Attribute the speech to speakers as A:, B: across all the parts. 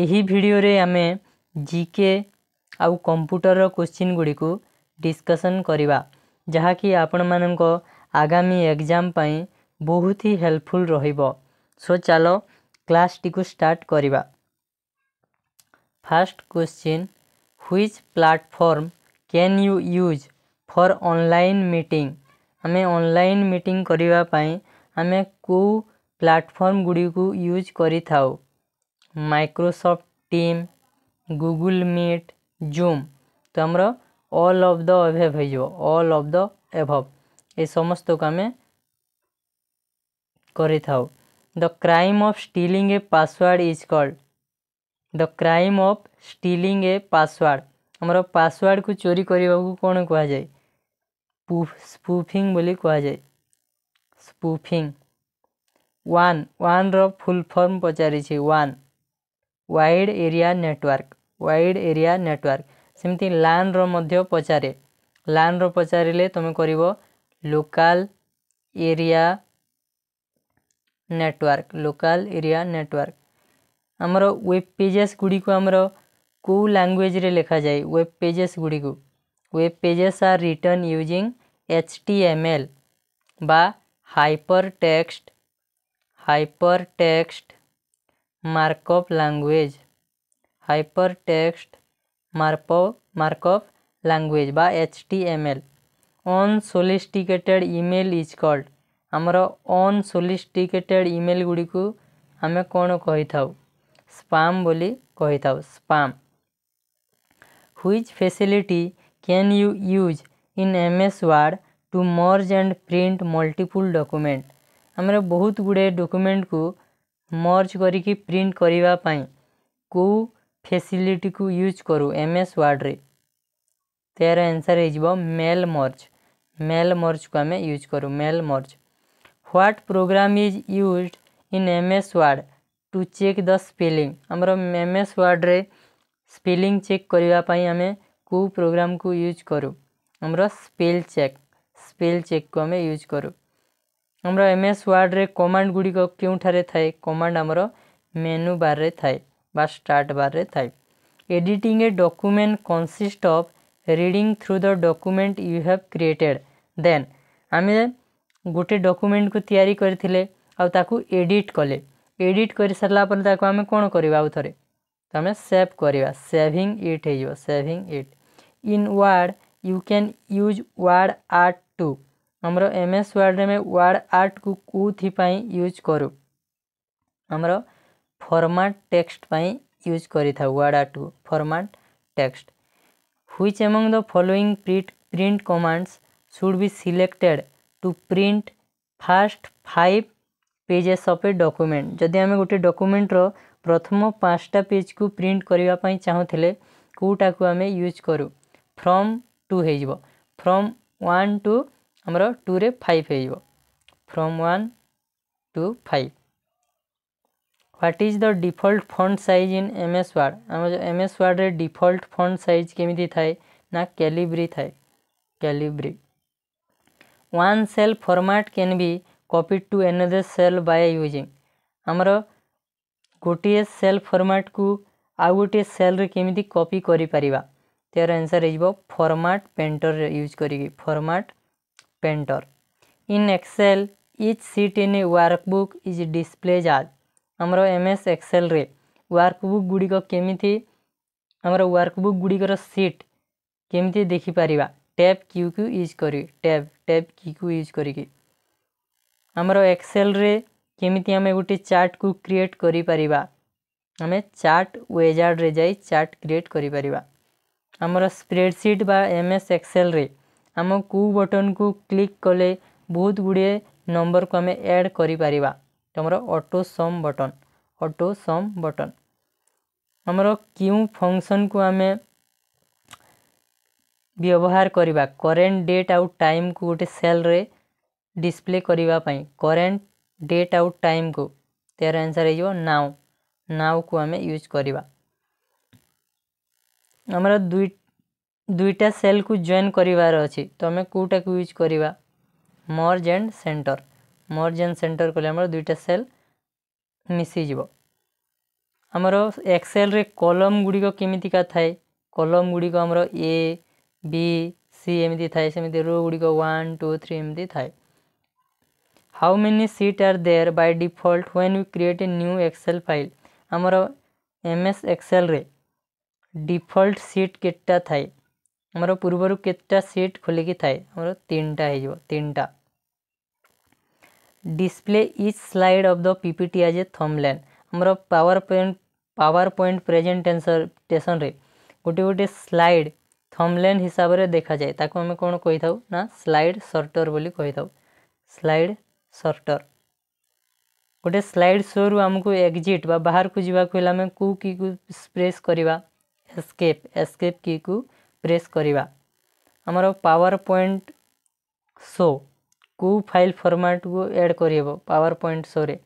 A: ଏହି ଭିଡ଼ିଓରେ ଆମେ ଜିକେ ଆଉ କମ୍ପ୍ୟୁଟରର କୋଶ୍ଚିନ୍ ଗୁଡ଼ିକୁ ଡିସ୍କସନ୍ କରିବା ଯାହାକି ଆପଣମାନଙ୍କ ଆଗାମୀ ଏକ୍ଜାମ୍ ପାଇଁ ବହୁତ ହି ହେଲ୍ପଫୁଲ୍ ରହିବ ସୋ ଚାଲ କ୍ଲାସ୍ଟିକୁ ଷ୍ଟାର୍ଟ କରିବା first question which platform can you use for online meeting ଆମେ ଅନଲାଇନ୍ ମିଟିଂ କରିବା ପାଇଁ ଆମେ କେଉଁ ପ୍ଲାଟଫର୍ମ ଗୁଡ଼ିକୁ ୟୁଜ୍ କରିଥାଉ Microsoft team Google meet Zoom तो आमर all of the above whole of the above ए समस्त को आम कर crime of stealing a password is called the crime of stealing a password आमर पासवर्ड को चोरी करने को कौन कह जाए स्पूफिंग बोली कह जाए spoofing one one full form पचारी one wide area network wide area network सेमती लैन रचारे लैन पचारे तुम कर local area network local area network आमर वेब पेजेस गुड़ी को आमर कौ लांगुएज लिखा जाए वेब पेजेस गुड़ी को web pages are written using H T M L बा hyper text hyper text markup language hyper text मार्पो मार्कअप लांगुएज बा H T M L unsolicited email is called आमर अनसोलीसटिकेटेड इमेल गुड़ी आम कौन कही था स्पाम बोली कही था spam which facility can you use in M S word to merge and print multiple document आमर बहुत गुड़े डॉक्यूमेंट को मर्ज करी प्रिंट करने को फैसिलिटी को यूज करूँ एम एस वार्ड्रे तार आंसर हो मेल मर्ज मेल मर्ज को आम यूज करूँ mail merge what program is use in M S word to check the spelling आमर एम एस वार्ड्रे स्पेलींग चेक करने आम प्रोग्राम को यूज करूँ आमर स्पेल चेक स्पेल चेक को आम यूज करूँ ଆମର ଏମ୍ ଏସ୍ ୱାର୍ଡ଼ରେ କମାଣ୍ଡ ଗୁଡ଼ିକ କେଉଁଠାରେ ଥାଏ କମାଣ୍ଡ ଆମର ମେନୁ ବାର୍ରେ ଥାଏ ବା ଷ୍ଟାର୍ଟ ବାର୍ରେ ଥାଏ editing a document consist of reading through the document you have created then ଆମେ ଗୋଟେ ଡକୁମେଣ୍ଟକୁ ତିଆରି କରିଥିଲେ ଆଉ ତାକୁ ଏଡ଼ିଟ୍ କଲେ ଏଡ଼ିଟ୍ କରିସାରିଲା ପରେ ତାକୁ ଆମେ କ'ଣ କରିବା ଆଉ ଥରେ ତ ଆମେ ସେଭ୍ କରିବା ସେଭିଂ ଇଟ୍ ହେଇଯିବ saving it in word you can use word art to ଆମର ଏମ୍ ଏସ୍ ୱାର୍ଡ଼ରେ ଆମେ ୱାର୍ଡ଼ ଆର୍ଟକୁ କେଉଁଥିପାଇଁ ୟୁଜ୍ କରୁ ଆମର ଫର୍ମାଟ୍ ଟେକ୍ସଟ୍ ପାଇଁ ୟୁଜ୍ କରିଥାଉ ୱାର୍ଡ଼ ଆର୍ଟକୁ format text which among the following print print commands should be selected to print first five pages of a document ଯଦି ଆମେ ଗୋଟେ ଡକୁମେଣ୍ଟର ପ୍ରଥମ ପାଞ୍ଚଟା ପେଜ୍କୁ ପ୍ରିଣ୍ଟ କରିବା ପାଇଁ ଚାହୁଁଥିଲେ କେଉଁଟାକୁ ଆମେ ୟୁଜ୍ କରୁ ଫ୍ରମ୍ ଟୁ ହେଇଯିବ ଫ୍ରମ୍ ୱାନ୍ ଟୁ आमर टू रे फाइव हो from one to five what is the default font size in M S word आम जो M S word default font size केमी थाए ना कैलिब्री थाए Calibri one cell format can be copied to another cell by using आमर गोटे cell format को आउ गोटे सेल रे केमी कॉपी कर पार तर आंसर फॉर्मेट पेंटर यूज करी format painter. In Excel each sheet in a workbook is displayed as आमर एम एस एक्सएल वर्कबुक गुड़िक केमी आमर वर्कबुक गुड़िकर सीट केमी देखिपर टैब क्यू क्यू यूज कर टैब टैब क्यू क्यू यूज करमर एक्सएल केमी आम गोटे चार्ट को क्रिएट करें चार्ट वेजार्ड्रे जा चार्ट क्रिएट करमर स्प्रेडसीट बा एम एस एक्सएल ଆମ କୁ ବଟନ୍କୁ କ୍ଲିକ୍ କଲେ ବହୁତ ଗୁଡ଼ିଏ ନମ୍ବରକୁ ଆମେ ଆଡ଼୍ କରିପାରିବା ଆମର auto sum button auto sum button ଆମର କେଉଁ ଫଙ୍କସନ୍କୁ ଆମେ ବ୍ୟବହାର କରିବା କରେଣ୍ଟ ଡେଟ୍ ଆଉ ଟାଇମ୍କୁ ଗୋଟେ ସେଲ୍ରେ ଡିସପ୍ଲେ କରିବା ପାଇଁ କରେଣ୍ଟ ଡେଟ୍ ଆଉ ଟାଇମ୍କୁ ତା'ର ଆନ୍ସର୍ ହେଇଯିବ ନାଓ ନାଓକୁ ଆମେ ୟୁଜ୍ କରିବା ଆମର ଦୁଇ ଦୁଇଟା ସେଲ୍କୁ ଜଏନ୍ କରିବାର ଅଛି ତ ଆମେ କେଉଁଟାକୁ ୟୁଜ୍ କରିବା merge and centre merge and centre କଲେ ଆମର ଦୁଇଟା ସେଲ୍ ମିଶିଯିବ ଆମର ଏକ୍ସେଲ୍ରେ କଲମ୍ ଗୁଡ଼ିକ କେମିତିକା ଥାଏ କଲମ୍ ଗୁଡ଼ିକ ଆମର ଏ ବି ସି ଏମିତି ଥାଏ ସେମିତି ରୋ ଗୁଡ଼ିକ ୱାନ୍ ଟୁ ଥ୍ରୀ ଏମିତି ଥାଏ how many sheet are there by default when you create a new Excel file ଆମର ଏମ୍ ଏସ୍ ଏକ୍ସେଲ୍ରେ ଡିଫଲ୍ଟ ସିଟ୍ କେତେଟା ଥାଏ आम पूर्वर केतटा सीट खोलिकी थाए आमटा होनटा display each slide of the PPT as a thumbnail PowerPoint PowerPoint presentation गोटे गोटे स्लाइड थमलैन हिसाब से देखा जाए आम कौन कही था ना स्लाइड सर्टर बोली कही था स्लाइड सर्टर गोटे स्लाइड शो रु आमको एक्जिट बाहर को जवाक को प्रेस करवा एस्केप एस्केप प्रेस करवा आमर पावर पॉइंट शो को फाइल फर्माट को ऐड करहब पावर पॉइंट शो रे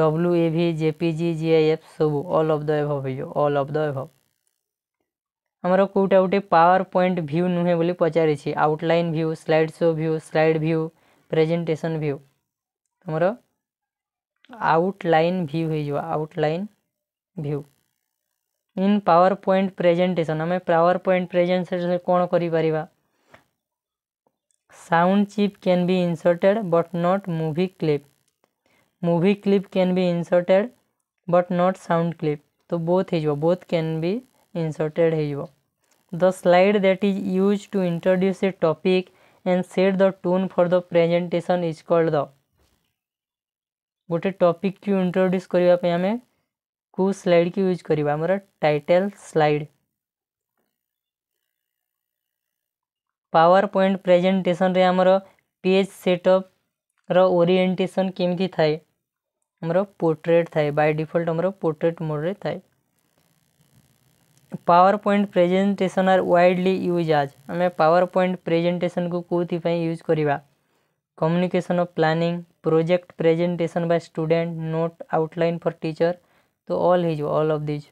A: W A V JP G I F सब अल अफ द एभ होल अफ द एभ आमर कौटा गोटे पावर पॉइंट भ्यू नुहे पचार outline view slide show view slide view presentation view आमर आउटलाइन भ्यू हो outline view in PowerPoint presentation आम पावर पॉइंट प्रेजेटेस कौन कर साउंड चिप can be inserted but not movie clip movie clip can be inserted but not sound clip तो both हो both can be inserted हो the slide that is use to introduce a topic and set the tone for the presentation is called the गोटे topic को introduce करने को slide की use करवा title slide PowerPoint presentation आम page setup orientation केमी थाए आमर पोर्ट्रेट थाए बाय डिफ़ॉल्ट आम पोर्ट्रेट मोड्रे थाए PowerPoint presentation are widely use as आम पावर पॉइंट प्रेजेटेसन को कौन यूज करवा communication planning project presentation by student note outline for teacher तो all his all of these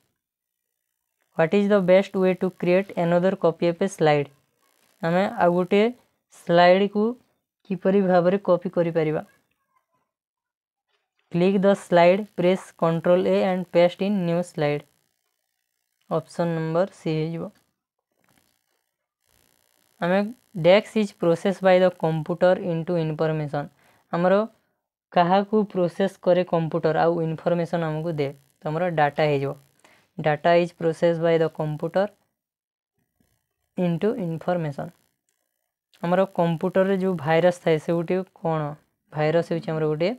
A: what is the best way to create another copy of a slide आम आ गोटे slide को किपर भाव में कपि कर click the slide press control A and paste in new slide option number C हो आमे डेक्स is process by the computer into to information आमर क्या प्रोसेस करे कंप्यूटर आउ इनफर्मेसन आमको दे तुम डाटा हो data is process by the computer into information आमर कंप्यूटर जो भाइरस थाए से गोटे कौन भाइरस हो गए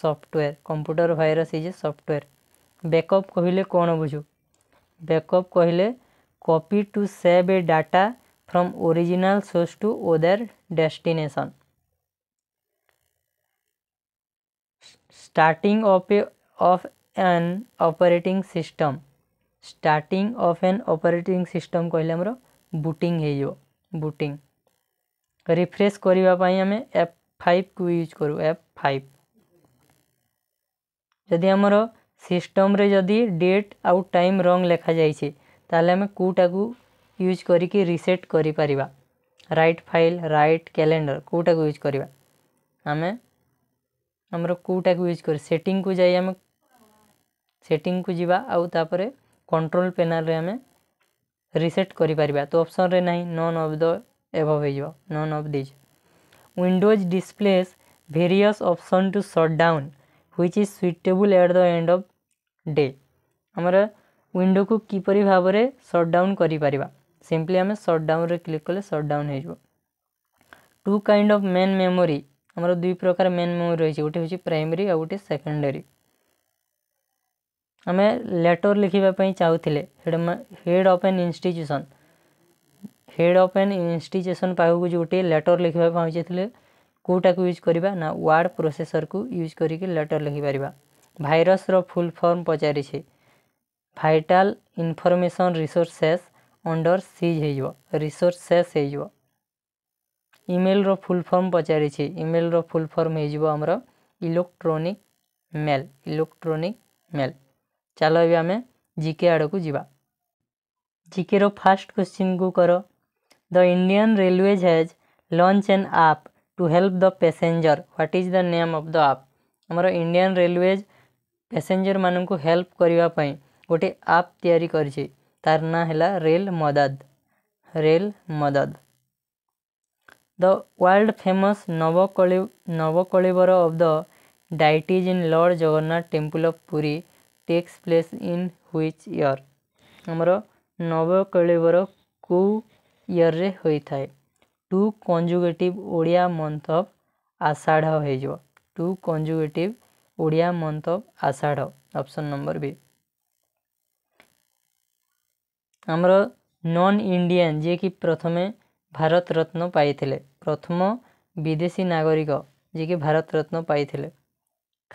A: software computer virus is a software backup कहले कौन बुझ बैकअप कहले copy to save a data from original source to other destination starting of a of an operating system starting of an operating system कहले हमरो booting है जो booting refresh करिवा पाई हमें F5 को यूज करू फाइव जदि हमरो सिस्टम रे जदि डेट आउ टाइम रंग लेखा जाए ताले हमें कोटा को यूज करके रिसेट करि परिबा राइट फाइल राइट कैलेंडर कोटा को यूज करिबा हमें हमरो कोटा को यूज कर सेटिंग को जाई हमें सेटिंग को जीवा आउ कंट्रोल पेनाल आम रिसेट कर तो अपसन रे ना नन अफ द एभ हो none of these Windows displays various option to shut down which is suitable at the end of day आमर विंडो को किपर भाव में सटडाउन करपरली आम सटडाउन क्लिक कले सटडाउन हो two kind of main memory आमर दुई प्रकार मेन मेमोरी रही है गोटे हूँ प्राइमरी आ गए सेकेंडेरी आम लेटर लिखापी चाहूल head of an institution head of an institution पाक गोटे लेटर लिखा पहुँचे कौटा को यूज करवा ना वार्ड प्रोसेसर को यूज करके लेटर लिखिपर भाइरस फुल फर्म पचारिछे vital information resources under seize हो रिसोर्सेस इमेल रो फुल फर्म पचार इमेल रो फुल फर्म होमर इलेक्ट्रोनिक मेल इलेक्ट्रोनिक मेल ଚାଲ ଏବେ ଆମେ ଜିକେ ଆଡ଼କୁ ଯିବା ଜିକେର ଫାର୍ଷ୍ଟ କ୍ୱେଶ୍ଚିନ୍କୁ କର the Indian railways has launch an app to help the passenger what is the name of the app ଆମର ଇଣ୍ଡିଆନ୍ ରେଲୱେଜ୍ ପେସେଞ୍ଜରମାନଙ୍କୁ ହେଲ୍ପ କରିବା ପାଇଁ ଗୋଟେ ଆପ୍ ତିଆରି କରିଛି ତାର ନାଁ ହେଲା rail Madad rail Madad the world famous ନବକଳି Nabakalebara of the deities in lord Jagannath temple of Puri takes place in which year ଆମର ନବ କଳେବର କେଉଁ ଇୟର୍ରେ ହୋଇଥାଏ two conjugative Odia month of ଆଷାଢ଼ ହେଇଯିବ two conjugative Odia month of Ashadha option number B ଆମର ନନ୍ ଇଣ୍ଡିଆନ୍ ଯିଏକି ପ୍ରଥମେ ଭାରତ ରତ୍ନ ପାଇଥିଲେ ପ୍ରଥମ ବିଦେଶୀ ନାଗରିକ ଯିଏକି ଭାରତ ରତ୍ନ ପାଇଥିଲେ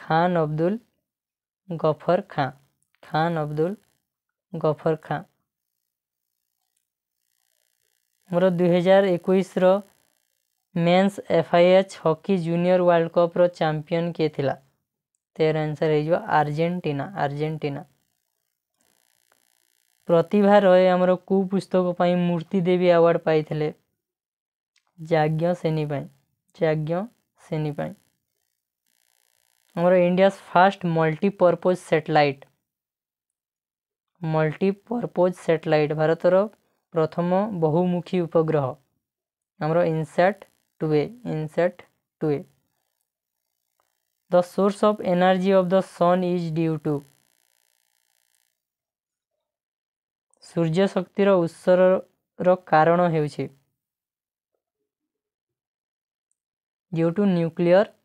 A: ଖାନ୍ ଅବଦୁଲ गफर खां खान अब्दुल गफर खां मोर दुई हजार एक men's FIH hockey junior world cup रो चैंपियन किए थिला तेर आंसर हो आर्जेंटीना आर्जेंटीना प्रतिभा रॉय आम कुपुस्तक मूर्ति देवी अवार्ड पाई जाज्ञ सेनी जाज्ञ सेनी ଆମର India first multipurpose satellite multipurpose satellite ଭାରତର ପ୍ରଥମ ବହୁମୁଖୀ ଉପଗ୍ରହ ଆମର INSAT two A INSAT the source of energy of the sun is due to ସୂର୍ଯ୍ୟ ଶକ୍ତିର ଉତ୍ସର କାରଣ ହେଉଛି due to nuclear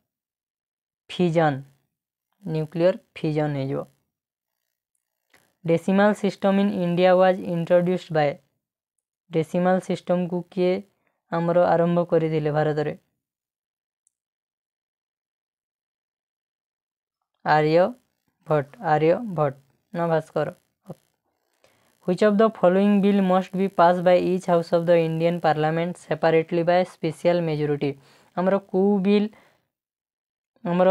A: fission nuclear fission ହୋଇଯିବ decimal system in India was introduced by ଡେସିମାଲ୍ ସିଷ୍ଟମ୍କୁ କିଏ ଆମର ଆରମ୍ଭ କରିଥିଲେ ଭାରତରେ ଆର୍ଯ୍ୟ ଭଟ୍ଟ ଆର୍ଯ୍ୟ ଭଟ୍ଟ ନା Bhaskar which of the following bill must be passed by each house of the indian parliament separately by special majority ଆମର କେଉଁ ବିଲ୍ आमर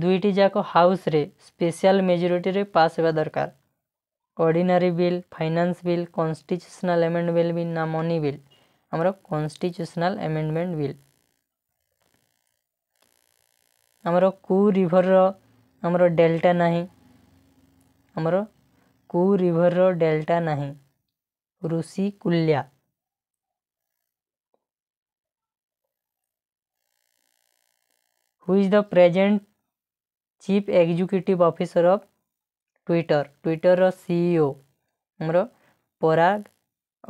A: दुईटी जाक हाउस रे स्पेशल मेजोरीटी रे पास होगा दरकार ordinary bill finance bill constitutional amendment bill ना money bill आम कॉन्स्टिट्यूशनल अमेंडमेंट बिल आम कु रिभर रमर डेल्टा नहीं आमर कु रिभर डेल्टा नहीं ऋषिकुल्या who is the present chief executive officer of twitter twitter ର ceo ଆମର ପରାଗ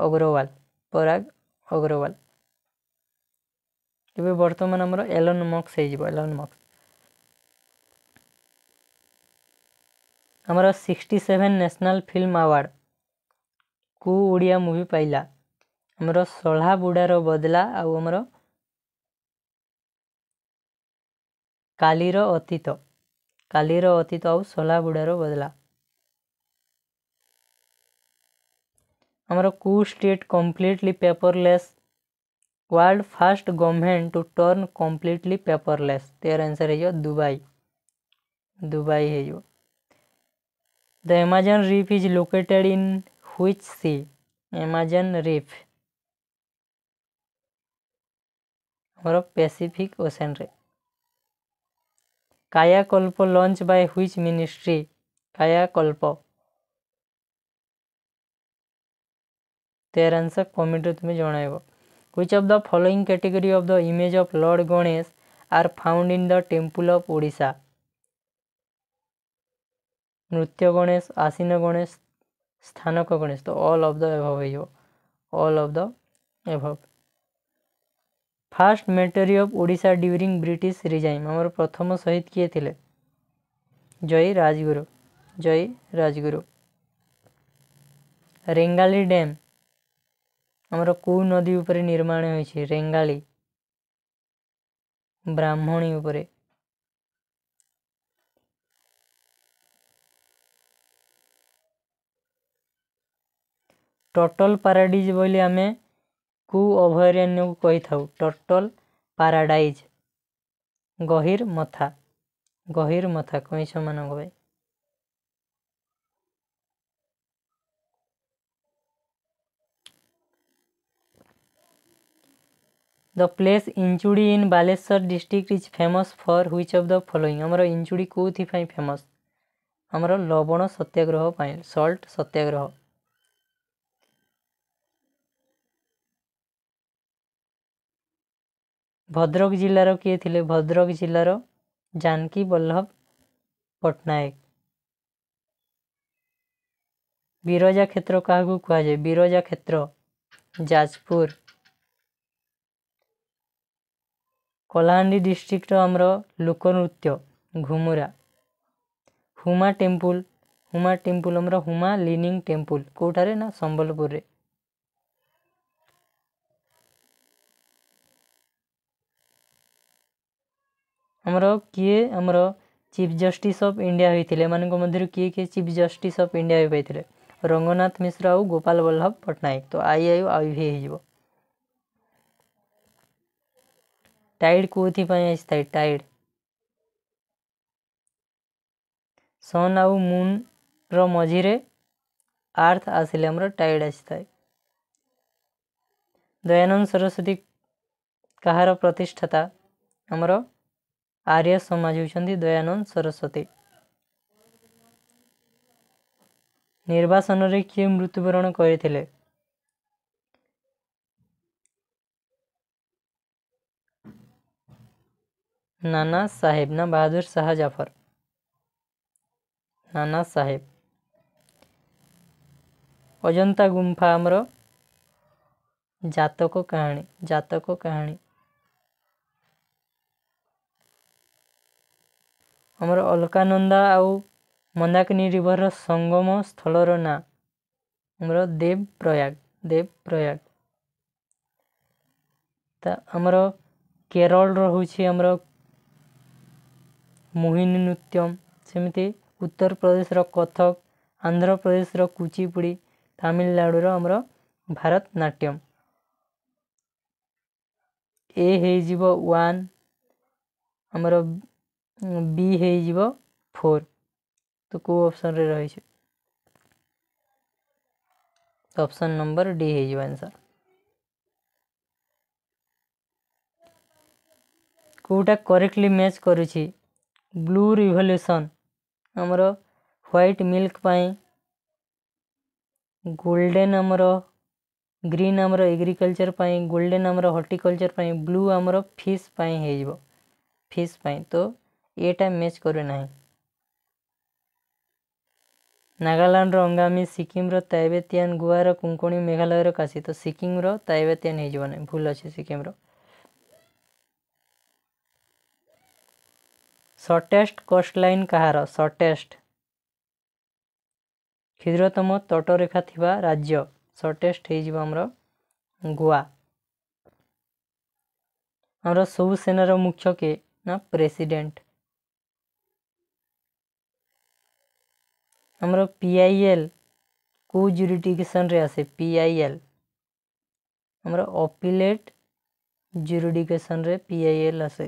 A: ଅଗ୍ରୱାଲ ପରାଗ ଅଗ୍ରୱାଲ ଏବେ ବର୍ତ୍ତମାନ ଆମର ଏଲନ୍ ମକ୍ସ ହେଇଯିବ ଏଲନ୍ ମକ୍ସ ଆମର sixty seven national film award କେଉଁ ଓଡ଼ିଆ ମୁଭି ପାଇଲା ଆମର ସଢ଼ା ବୁଡ଼ାର ବଦଲା ଆଉ ଆମର कालीर अतीत कालीर अतीत आ सलाबुड़ बदला आमर कू state completely paperless world first government to turn completely paperless the answer है दुबई दुबई है the Amazon reef is located in which sea Amazon reef um Pacific Ocean रे Kayakalp launch by which ministry Kayakalp the answer કોમેન્ટરે તમે જણાવ્યો which of the following category of the image of lord Ganesh are found in the temple of Odisha Nritya Ganesh આસીન Ganesh સ્થાનક Ganesh તો all of the above થઈ જવો all of the above first martyr of Odisha during British regime আমার প্রথম শহীদ কিয়ে লে জয় রাজগুরু জয় রাজগুরু রেঙ্গালি ড্যাম আমার কেউ নদী উপরে নির্মাণ হয়েছে রেঙ্গালি ব্রাহ্মণী উপরে টটল পারাডিজ বলে আমি କୁ ଅଭୟାରଣ୍ୟକୁ କହିଥାଉ ଟର୍ଟଲ୍ ପାରାଡାଇଜ୍ ଗହିର ମଥା ଗହିର ମଥା କଇଁଛମାନଙ୍କ ପାଇଁ the place Inchudi in Baleswar district is famous for which of the following ଆମର ଇଞ୍ଚୁଡ଼ି କେଉଁଥିପାଇଁ ଫେମସ୍ ଆମର ଲବଣ ସତ୍ୟାଗ୍ରହ ପାଇଁ ସଲ୍ଟ ସତ୍ୟାଗ୍ରହ ଭଦ୍ରକ ଜିଲ୍ଲାର କିଏ ଥିଲେ ଭଦ୍ରକ ଜିଲ୍ଲାର ଜାନକୀ ବଲ୍ଲଭ ପଟ୍ଟନାୟକ ବିରଜା କ୍ଷେତ୍ର କାହାକୁ କୁହାଯାଏ ବିରଜା କ୍ଷେତ୍ର ଯାଜପୁର କଳାହାଣ୍ଡି ଡିଷ୍ଟ୍ରିକ୍ଟର ଆମର ଲୋକନୃତ୍ୟ ଘୁମୁରା ହୁମା ଟେମ୍ପୁଲ୍ ହୁମା ଟେମ୍ପୁଲ୍ ଆମର ହୁମା ଲିନିଂ ଟେମ୍ପୁଲ୍ କେଉଁଠାରେ ନା ସମ୍ବଲପୁରରେ ଆମର କିଏ ଆମର ଚିଫ୍ ଜଷ୍ଟିସ୍ ଅଫ୍ ଇଣ୍ଡିଆ ହୋଇଥିଲେ ଏମାନଙ୍କ ମଧ୍ୟରୁ କିଏ କିଏ ଚିଫ୍ ଜଷ୍ଟିସ୍ ଅଫ୍ ଇଣ୍ଡିଆ ହୋଇପାରିଥିଲେ ରଙ୍ଗନାଥ ମିଶ୍ର ଆଉ ଗୋପାଳ ବଲ୍ଲଭ ପଟ୍ଟନାୟକ ତ ଆଇ ଆଇ ଆଉ ଭି ହେଇଯିବ ଟାଇଡ୍ କେଉଁଥିପାଇଁ ଆସିଥାଏ ଟାଇଡ୍ ସନ୍ ଆଉ ମୁନ୍ର ମଝିରେ ଆର୍ଥ ଆସିଲେ ଆମର ଟାଇଡ୍ ଆସିଥାଏ ଦୟାନନ୍ଦ ସରସ୍ୱତୀ କାହାର ପ୍ରତିଷ୍ଠାତା ଆମର ଆର୍ଯ୍ୟ ସମାଜ ହେଉଛନ୍ତି ଦୟାନନ୍ଦ ସରସ୍ୱତୀ ନିର୍ବାସନରେ କିଏ ମୃତ୍ୟୁବରଣ କରିଥିଲେ ନାନା ସାହେବ ନା ବାହାଦୁର ଶାହା ଜାଫର ନାନା ସାହେବ ଅଜନ୍ତା ଗୁମ୍ଫା ଆମର ଜାତକ କାହାଣୀ ଜାତକ କାହାଣୀ ଆମର ଅଲକାନନ୍ଦା ଆଉ ମନ୍ଦାକିନୀ ରିଭର୍ର ସଙ୍ଗମ ସ୍ଥଳର ନାଁ ଆମର ଦେବ ଦେବପ୍ରୟାଗ ଦେବପ୍ରୟାଗ ତା ଆମର କେରଳ ରହୁଛି ଆମର ମୋହିନୀ ନୃତ୍ୟମ ସେମିତି ଉତ୍ତରପ୍ରଦେଶର କଥକ ଆନ୍ଧ୍ରପ୍ରଦେଶର କୁଚିପୁଡ଼ି ତାମିଲନାଡ଼ୁର ଆମର ଭାରତନାଟ୍ୟମ ଏ ହେଇଯିବ ୱାନ୍ ଆମର ବି ହେଇଯିବ ଫୋର୍ ତ କେଉଁ ଅପସନ୍ରେ ରହିଛି ଅପସନ୍ ନମ୍ବର ଡି ହେଇଯିବ ଆନ୍ସର୍ କେଉଁଟା କରେକ୍ଟଲି ମ୍ୟାଚ୍ କରୁଛି ବ୍ଲୁ ରିଭଲ୍ୟୁସନ୍ ଆମର ହ୍ୱାଇଟ୍ ମିଲ୍କ ପାଇଁ ଗୋଲ୍ଡେନ୍ ଆମର ଗ୍ରୀନ୍ ଆମର ଏଗ୍ରିକଲଚର୍ ପାଇଁ ଗୋଲ୍ଡେନ୍ ଆମର ହର୍ଟିକଲଚର୍ ପାଇଁ ବ୍ଲୁ ଆମର ଫିସ୍ ପାଇଁ ହେଇଯିବ ଫିସ୍ ପାଇଁ ତ એ ટાઈમ મેચ કર્યો ନାହିଁ ନାଗାଲାଣ୍ଡର ଅଙ୍ଗାମୀ ସିକିମ୍ର ତାଇବେତିଆନ ଗୋଆର କୁଙ୍କଣୀ ମେଘାଳୟର କାଶୀ ତ ସିକିମ୍ର ତାଇବେତିଆନ ହେଇଯିବ ନାହିଁ ଭୁଲ ଅଛି ସିକିମ୍ର ସର୍ଟେଷ୍ଟ କୋଷ୍ଟ ଲାଇନ୍ କାହାର ସର୍ଟେଷ୍ଟ କ୍ଷୁଦ୍ରତମ ତଟରେଖା ଥିବା ରାଜ୍ୟ ସର୍ଟେଷ୍ଟ ହେଇଯିବ ଆମର ଗୋଆ ଆମର ସବୁ ସେନାର ମୁଖ୍ୟ କିଏ ନା ପ୍ରେସିଡେଣ୍ଟ ଆମର ପି ଆଇ ଏଲ୍ କେଉଁ ଜୁରିଡ଼ିକେସନ୍ରେ ଆସେ ପି ଆଇ ଏଲ୍ ଆମର ଅପିଲେଟ୍ ଜୁରିଡ଼ିକେସନ୍ରେ ପି ଆଇ ଏଲ୍ ଆସେ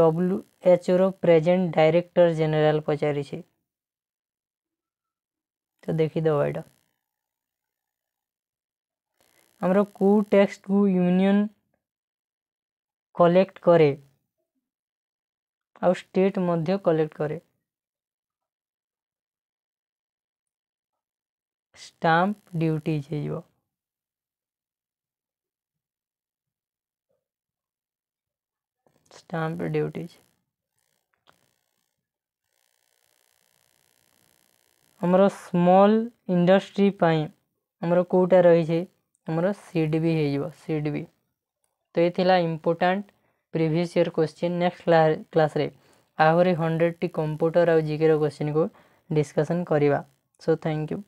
A: ଡବ୍ଲ୍ୟୁଏଚ୍ଓର ପ୍ରେଜେଣ୍ଟ ଡାଇରେକ୍ଟର ଜେନେରାଲ ପଚାରିଛି ତ ଦେଖିଦେବ ଏଇଟା ଆମର କେଉଁ ଟେକ୍ସଟକୁ ୟୁନିୟନ୍ କଲେକ୍ଟ କରେ ଆଉ ଷ୍ଟେଟ୍ ମଧ୍ୟ କଲେକ୍ଟ କରେ ଷ୍ଟାମ୍ପ ଡ୍ୟୁଟିଜ୍ ହେଇଯିବ ଷ୍ଟାମ୍ପ ଡ୍ୟୁଟିଜ୍ ଆମର ସ୍ମଲ୍ ଇଣ୍ଡଷ୍ଟ୍ରି ପାଇଁ ଆମର କେଉଁଟା ରହିଛି ଆମର ସିଡ୍ ବି ହେଇଯିବ ସିଡ୍ ବି ତ ଏ ଥିଲା important previous year question next କ୍ଲାସ୍ରେ ଆହୁରି ହଣ୍ଡ୍ରେଡ଼ଟି କମ୍ପ୍ୟୁଟର ଆଉ ଜିକେର କ୍ୱେଶ୍ଚିନ୍କୁ ଡିସ୍କସନ୍ କରିବା ସୋ ଥ୍ୟାଙ୍କ ୟୁ